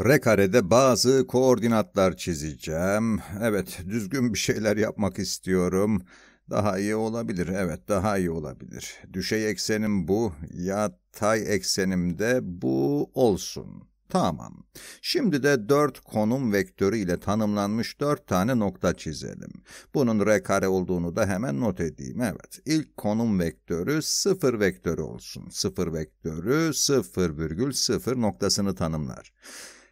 Rekare'de bazı koordinatlar çizeceğim. Evet, düzgün bir şeyler yapmak istiyorum. Daha iyi olabilir, evet daha iyi olabilir. Düşey eksenim bu, yatay eksenim de bu olsun. Tamam. Şimdi de dört konum vektörü ile tanımlanmış dört tane nokta çizelim. Bunun r kare olduğunu da hemen not edeyim. Evet. İlk konum vektörü sıfır vektörü olsun. Sıfır vektörü sıfır virgül sıfır noktasını tanımlar.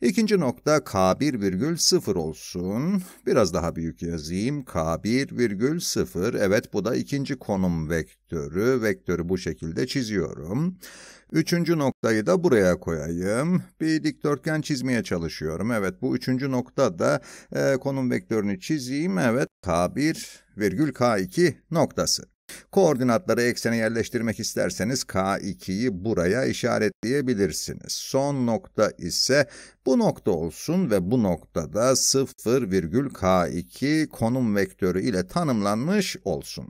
İkinci nokta K1 virgül 0 olsun. Biraz daha büyük yazayım. K1 virgül 0. Evet bu da ikinci konum vektörü. Vektörü bu şekilde çiziyorum. Üçüncü noktayı da buraya koyayım. Bir dikdörtgen çizmeye çalışıyorum. Evet bu üçüncü nokta da e, konum vektörünü çizeyim. Evet K1 virgül K2 noktası. Koordinatları eksene yerleştirmek isterseniz K2'yi buraya işaretleyebilirsiniz. Son nokta ise bu nokta olsun ve bu noktada 0, k 2 konum vektörü ile tanımlanmış olsun.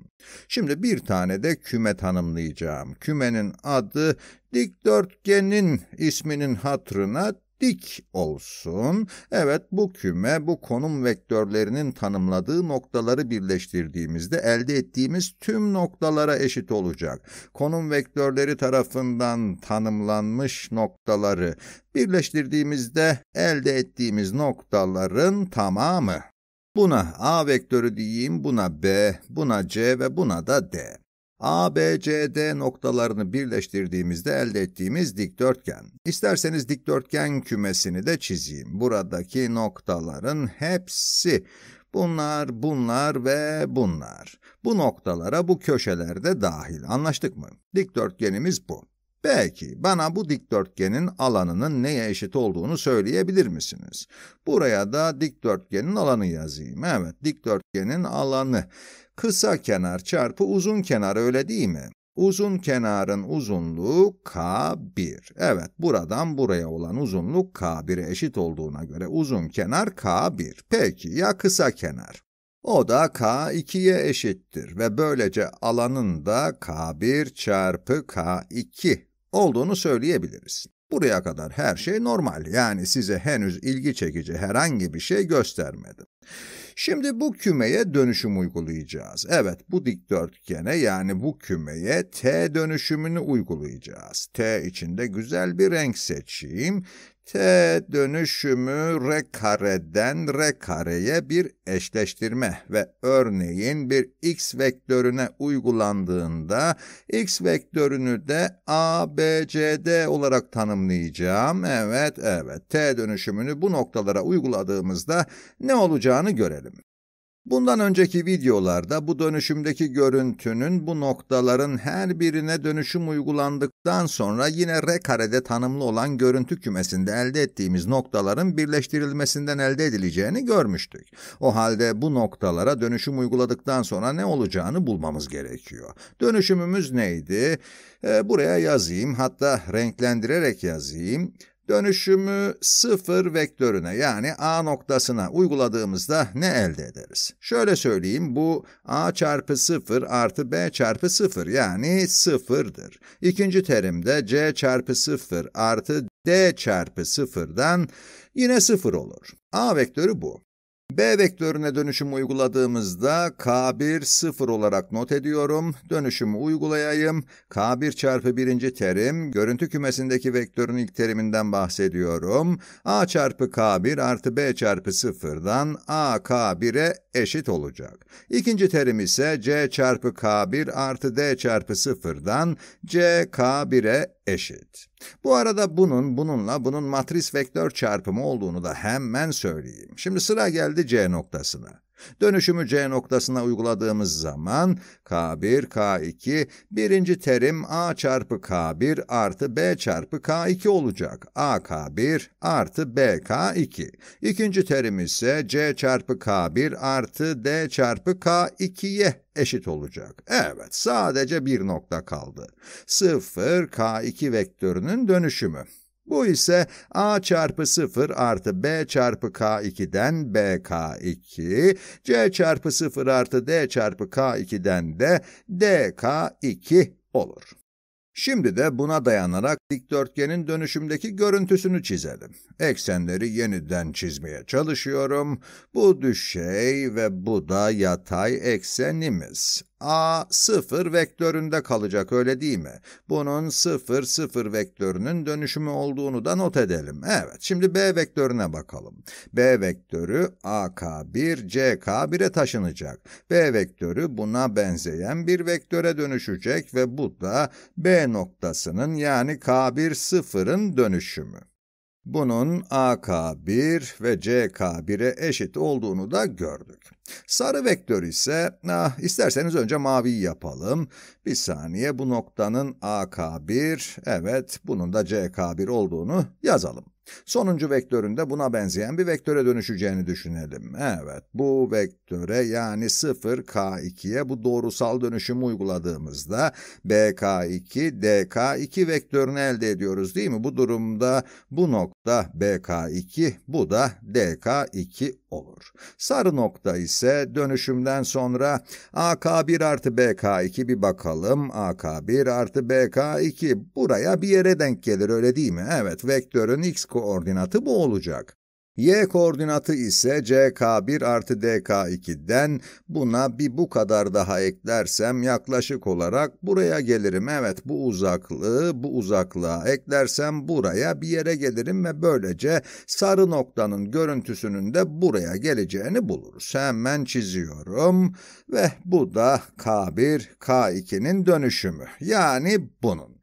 Şimdi bir tane de küme tanımlayacağım. Kümenin adı dikdörtgenin isminin hatırına dik olsun. Evet bu küme bu konum vektörlerinin tanımladığı noktaları birleştirdiğimizde elde ettiğimiz tüm noktalara eşit olacak. Konum vektörleri tarafından tanımlanmış noktaları birleştirdiğimizde elde ettiğimiz noktaların tamamı. Buna A vektörü diyeyim, buna B, buna C ve buna da D. A, B, C, D noktalarını birleştirdiğimizde elde ettiğimiz dikdörtgen. İsterseniz dikdörtgen kümesini de çizeyim. Buradaki noktaların hepsi. Bunlar, bunlar ve bunlar. Bu noktalara bu köşelerde dahil. Anlaştık mı? Dikdörtgenimiz bu. Belki bana bu dikdörtgenin alanının neye eşit olduğunu söyleyebilir misiniz? Buraya da dikdörtgenin alanı yazayım. Evet, dikdörtgenin alanı. Kısa kenar çarpı uzun kenar öyle değil mi? Uzun kenarın uzunluğu K1. Evet, buradan buraya olan uzunluk K1'e eşit olduğuna göre uzun kenar K1. Peki ya kısa kenar? O da K2'ye eşittir ve böylece alanın da K1 çarpı K2 olduğunu söyleyebiliriz. Buraya kadar her şey normal, yani size henüz ilgi çekici herhangi bir şey göstermedim. Şimdi bu kümeye dönüşüm uygulayacağız. Evet bu dikdörtgene yani bu kümeye T dönüşümünü uygulayacağız. T içinde güzel bir renk seçeyim. T dönüşümü R kareden R kareye bir eşleştirme ve örneğin bir X vektörüne uygulandığında X vektörünü de A, B, C, D olarak tanımlayacağım. Evet, evet. T dönüşümünü bu noktalara uyguladığımızda ne olacağını görelim. Bundan önceki videolarda bu dönüşümdeki görüntünün bu noktaların her birine dönüşüm uygulandıktan sonra yine R karede tanımlı olan görüntü kümesinde elde ettiğimiz noktaların birleştirilmesinden elde edileceğini görmüştük. O halde bu noktalara dönüşüm uyguladıktan sonra ne olacağını bulmamız gerekiyor. Dönüşümümüz neydi? E, buraya yazayım hatta renklendirerek yazayım. Dönüşümü sıfır vektörüne yani a noktasına uyguladığımızda ne elde ederiz? Şöyle söyleyeyim bu a çarpı sıfır artı b çarpı sıfır yani sıfırdır. İkinci terimde c çarpı sıfır artı d çarpı sıfırdan yine sıfır olur. a vektörü bu. B vektörüne dönüşüm uyguladığımızda K1 0 olarak not ediyorum. Dönüşümü uygulayayım. K1 çarpı birinci terim, görüntü kümesindeki vektörün ilk teriminden bahsediyorum. A çarpı K1 artı B çarpı 0'dan A K1'e eşit olacak. İkinci terim ise C çarpı K1 artı D çarpı 0'dan C K1'e eşit. Bu arada bunun, bununla bunun matris vektör çarpımı olduğunu da hemen söyleyeyim. Şimdi sıra geldi C noktasına. Dönüşümü C noktasına uyguladığımız zaman K1, K2 birinci terim A çarpı K1 artı B çarpı K2 olacak. A K1 artı B K2. İkinci terim ise C çarpı K1 artı D çarpı K2'ye eşit olacak. Evet, sadece bir nokta kaldı. 0, K2 vektörünün dönüşümü. Bu ise a çarpı 0 artı b çarpı k2'den bk2, c çarpı 0 artı d çarpı k2'den de dk2 olur. Şimdi de buna dayanarak dikdörtgenin dönüşümdeki görüntüsünü çizelim. Eksenleri yeniden çizmeye çalışıyorum. Bu düşey ve bu da yatay eksenimiz. A 0 vektöründe kalacak öyle değil mi? Bunun 0 0 vektörünün dönüşümü olduğunu da not edelim. Evet şimdi B vektörüne bakalım. B vektörü AK1 CK1'e taşınacak. B vektörü buna benzeyen bir vektöre dönüşecek ve bu da B noktasının yani K1 0'ın dönüşümü. Bunun AK1 ve CK1'e eşit olduğunu da gördük. Sarı vektör ise, ah, isterseniz önce mavi yapalım. Bir saniye bu noktanın AK1, evet bunun da CK1 olduğunu yazalım. Sonuncu vektörün de buna benzeyen bir vektöre dönüşeceğini düşünelim. Evet, bu vektöre yani 0K2'ye bu doğrusal dönüşümü uyguladığımızda BK2, DK2 vektörünü elde ediyoruz değil mi? Bu durumda bu nokta BK2, bu da DK2 olur. Sarı nokta ise dönüşümden sonra AK1 artı BK2 bir bakalım. AK1 artı BK2 buraya bir yere denk gelir öyle değil mi? Evet, vektörün x koordinatı bu olacak. Y koordinatı ise CK1 artı DK2'den buna bir bu kadar daha eklersem yaklaşık olarak buraya gelirim. Evet bu uzaklığı bu uzaklığa eklersem buraya bir yere gelirim ve böylece sarı noktanın görüntüsünün de buraya geleceğini buluruz. Hemen çiziyorum ve bu da K1 K2'nin dönüşümü yani bunun.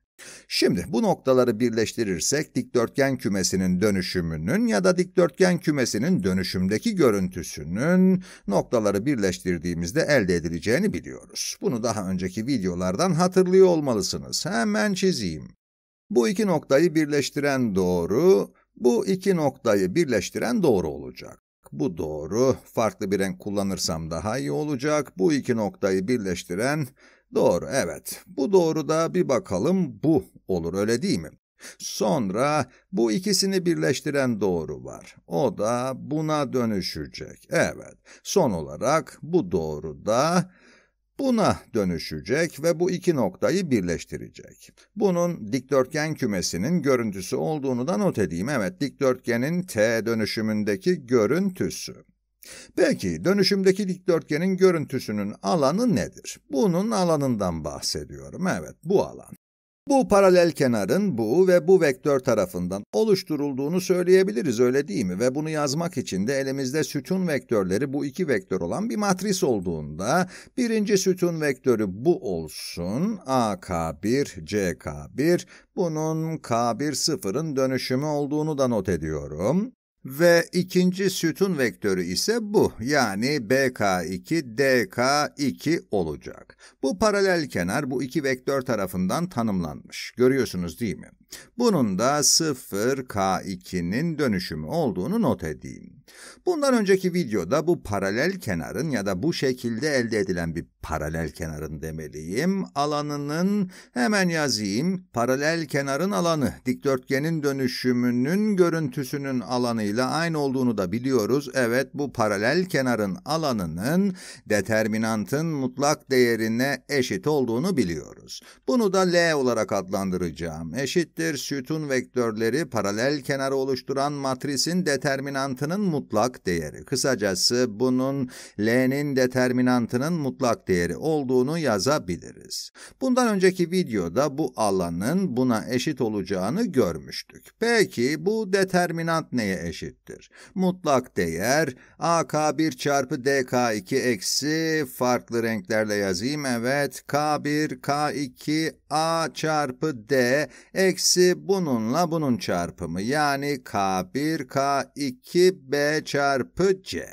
Şimdi bu noktaları birleştirirsek dikdörtgen kümesinin dönüşümünün ya da dikdörtgen kümesinin dönüşümdeki görüntüsünün noktaları birleştirdiğimizde elde edileceğini biliyoruz. Bunu daha önceki videolardan hatırlıyor olmalısınız. Hemen çizeyim. Bu iki noktayı birleştiren doğru, bu iki noktayı birleştiren doğru olacak. Bu doğru, farklı bir renk kullanırsam daha iyi olacak. Bu iki noktayı birleştiren Doğru, evet. Bu doğru da bir bakalım bu olur öyle değil mi? Sonra bu ikisini birleştiren doğru var. O da buna dönüşecek. Evet. Son olarak bu doğru da buna dönüşecek ve bu iki noktayı birleştirecek. Bunun dikdörtgen kümesinin görüntüsü olduğunu da not edeyim. Evet, dikdörtgenin T dönüşümündeki görüntüsü. Peki dönüşümdeki dikdörtgenin görüntüsünün alanı nedir? Bunun alanından bahsediyorum. Evet, bu alan. Bu paralel kenarın bu ve bu vektör tarafından oluşturulduğunu söyleyebiliriz öyle değil mi? Ve bunu yazmak için de elimizde sütun vektörleri bu iki vektör olan bir matris olduğunda birinci sütun vektörü bu olsun. AK1, CK1, bunun K1 sıfırın dönüşümü olduğunu da not ediyorum. Ve ikinci sütun vektörü ise bu yani BK2 DK2 olacak. Bu paralel kenar bu iki vektör tarafından tanımlanmış. Görüyorsunuz değil mi? Bunun da 0K2'nin dönüşümü olduğunu not edeyim. Bundan önceki videoda bu paralel kenarın ya da bu şekilde elde edilen bir paralel kenarın demeliyim. Alanının hemen yazayım. Paralel kenarın alanı dikdörtgenin dönüşümünün görüntüsünün alanıyla aynı olduğunu da biliyoruz. Evet bu paralel kenarın alanının determinantın mutlak değerine eşit olduğunu biliyoruz. Bunu da L olarak adlandıracağım. Eşittir sütun vektörleri paralel kenarı oluşturan matrisin determinantının mutlak değeri. Kısacası bunun L'nin determinantının mutlak değeri olduğunu yazabiliriz. Bundan önceki videoda bu alanın buna eşit olacağını görmüştük. Peki bu determinant neye eşittir? Mutlak değer AK1 çarpı DK2 eksi farklı renklerle yazayım evet K1 K2 A çarpı D eksi bununla bunun çarpımı yani K1 K2 B çarpıcı.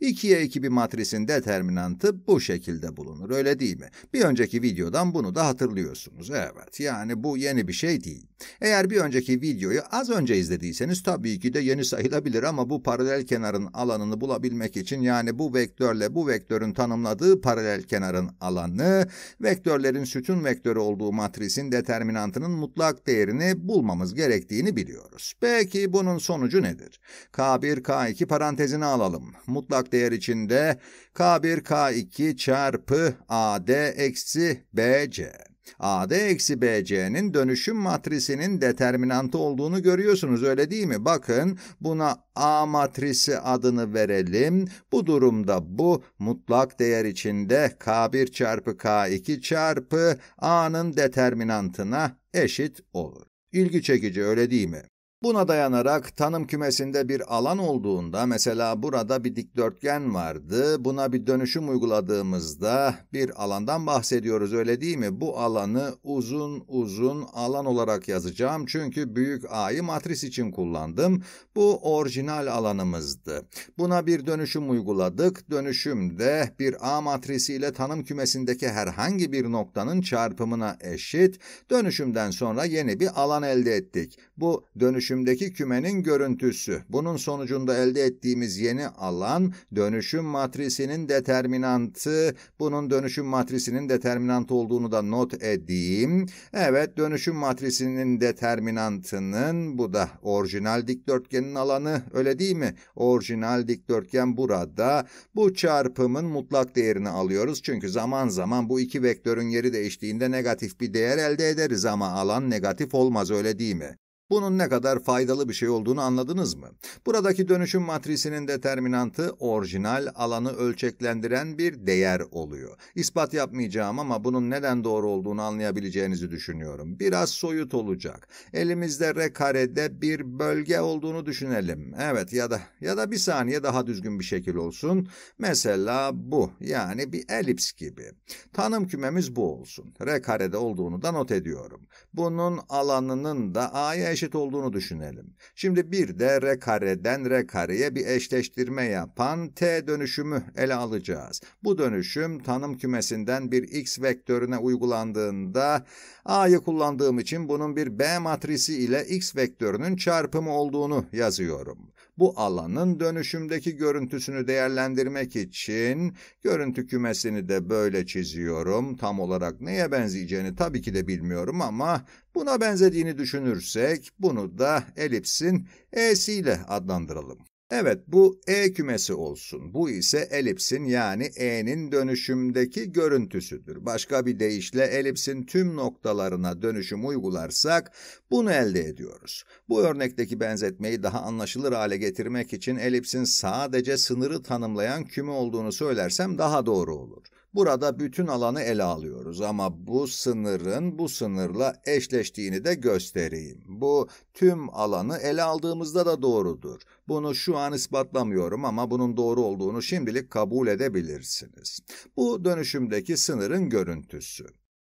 2'ye 2 bir matrisin determinantı bu şekilde bulunur, öyle değil mi? Bir önceki videodan bunu da hatırlıyorsunuz, evet. Yani bu yeni bir şey değil. Eğer bir önceki videoyu az önce izlediyseniz tabii ki de yeni sayılabilir ama bu paralel kenarın alanını bulabilmek için yani bu vektörle bu vektörün tanımladığı paralel kenarın alanı, vektörlerin sütun vektörü olduğu matrisin determinantının mutlak değerini bulmamız gerektiğini biliyoruz. Peki bunun sonucu nedir? K1, K2 parantezine alalım. Mutlak mutlak değer içinde K1, K2 çarpı AD eksi BC. AD eksi BC'nin dönüşüm matrisinin determinantı olduğunu görüyorsunuz öyle değil mi? Bakın buna A matrisi adını verelim. Bu durumda bu mutlak değer içinde K1 çarpı K2 çarpı A'nın determinantına eşit olur. İlgi çekici öyle değil mi? Buna dayanarak tanım kümesinde bir alan olduğunda mesela burada bir dikdörtgen vardı. Buna bir dönüşüm uyguladığımızda bir alandan bahsediyoruz öyle değil mi? Bu alanı uzun uzun alan olarak yazacağım çünkü büyük A'yı matris için kullandım. Bu orijinal alanımızdı. Buna bir dönüşüm uyguladık. Dönüşüm de bir A matrisiyle tanım kümesindeki herhangi bir noktanın çarpımına eşit. Dönüşümden sonra yeni bir alan elde ettik. Bu dönüşüm dönüşümdeki kümenin görüntüsü. Bunun sonucunda elde ettiğimiz yeni alan dönüşüm matrisinin determinantı. Bunun dönüşüm matrisinin determinantı olduğunu da not edeyim. Evet dönüşüm matrisinin determinantının bu da orijinal dikdörtgenin alanı öyle değil mi? Orijinal dikdörtgen burada. Bu çarpımın mutlak değerini alıyoruz. Çünkü zaman zaman bu iki vektörün yeri değiştiğinde negatif bir değer elde ederiz ama alan negatif olmaz öyle değil mi? Bunun ne kadar faydalı bir şey olduğunu anladınız mı? Buradaki dönüşüm matrisinin determinantı orijinal alanı ölçeklendiren bir değer oluyor. İspat yapmayacağım ama bunun neden doğru olduğunu anlayabileceğinizi düşünüyorum. Biraz soyut olacak. Elimizde R karede bir bölge olduğunu düşünelim. Evet ya da ya da bir saniye daha düzgün bir şekil olsun. Mesela bu yani bir elips gibi. Tanım kümemiz bu olsun. R karede olduğunu da not ediyorum. Bunun alanının da A'ya eşit olduğunu düşünelim. Şimdi bir de r kareden r kareye bir eşleştirme yapan t dönüşümü ele alacağız. Bu dönüşüm tanım kümesinden bir x vektörüne uygulandığında a'yı kullandığım için bunun bir b matrisi ile x vektörünün çarpımı olduğunu yazıyorum. Bu alanın dönüşümdeki görüntüsünü değerlendirmek için görüntü kümesini de böyle çiziyorum. Tam olarak neye benzeyeceğini tabii ki de bilmiyorum ama buna benzediğini düşünürsek bunu da elipsin E'si ile adlandıralım. Evet, bu E kümesi olsun. Bu ise elipsin yani E'nin dönüşümdeki görüntüsüdür. Başka bir deyişle elipsin tüm noktalarına dönüşüm uygularsak bunu elde ediyoruz. Bu örnekteki benzetmeyi daha anlaşılır hale getirmek için elipsin sadece sınırı tanımlayan küme olduğunu söylersem daha doğru olur. Burada bütün alanı ele alıyoruz ama bu sınırın bu sınırla eşleştiğini de göstereyim. Bu tüm alanı ele aldığımızda da doğrudur. Bunu şu an ispatlamıyorum ama bunun doğru olduğunu şimdilik kabul edebilirsiniz. Bu dönüşümdeki sınırın görüntüsü.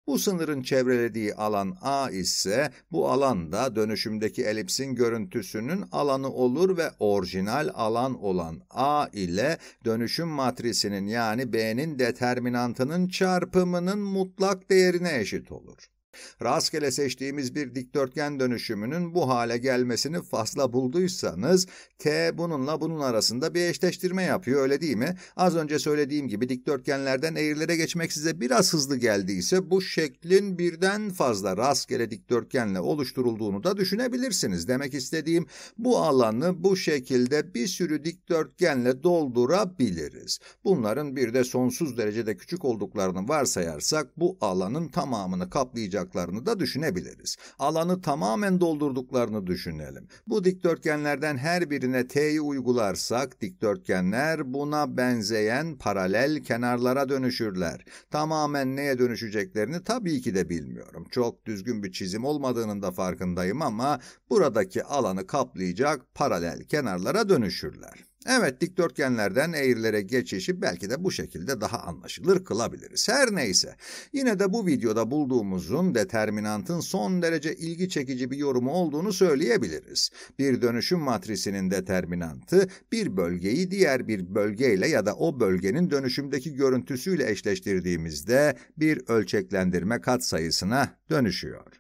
Bu sınırın çevrelediği alan A ise bu alanda dönüşümdeki elipsin görüntüsünün alanı olur ve orijinal alan olan A ile dönüşüm matrisinin yani B'nin determinantının çarpımının mutlak değerine eşit olur rastgele seçtiğimiz bir dikdörtgen dönüşümünün bu hale gelmesini fazla bulduysanız T bununla bunun arasında bir eşleştirme yapıyor öyle değil mi? Az önce söylediğim gibi dikdörtgenlerden eğrilere geçmek size biraz hızlı geldiyse bu şeklin birden fazla rastgele dikdörtgenle oluşturulduğunu da düşünebilirsiniz. Demek istediğim bu alanı bu şekilde bir sürü dikdörtgenle doldurabiliriz. Bunların bir de sonsuz derecede küçük olduklarını varsayarsak bu alanın tamamını kaplayacak olacaklarını da düşünebiliriz. Alanı tamamen doldurduklarını düşünelim. Bu dikdörtgenlerden her birine T'yi uygularsak dikdörtgenler buna benzeyen paralel kenarlara dönüşürler. Tamamen neye dönüşeceklerini tabii ki de bilmiyorum. Çok düzgün bir çizim olmadığının da farkındayım ama buradaki alanı kaplayacak paralel kenarlara dönüşürler. Evet dikdörtgenlerden eğrilere geçişi belki de bu şekilde daha anlaşılır kılabiliriz. Her neyse yine de bu videoda bulduğumuzun determinantın son derece ilgi çekici bir yorumu olduğunu söyleyebiliriz. Bir dönüşüm matrisinin determinantı bir bölgeyi diğer bir bölgeyle ya da o bölgenin dönüşümdeki görüntüsüyle eşleştirdiğimizde bir ölçeklendirme katsayısına dönüşüyor.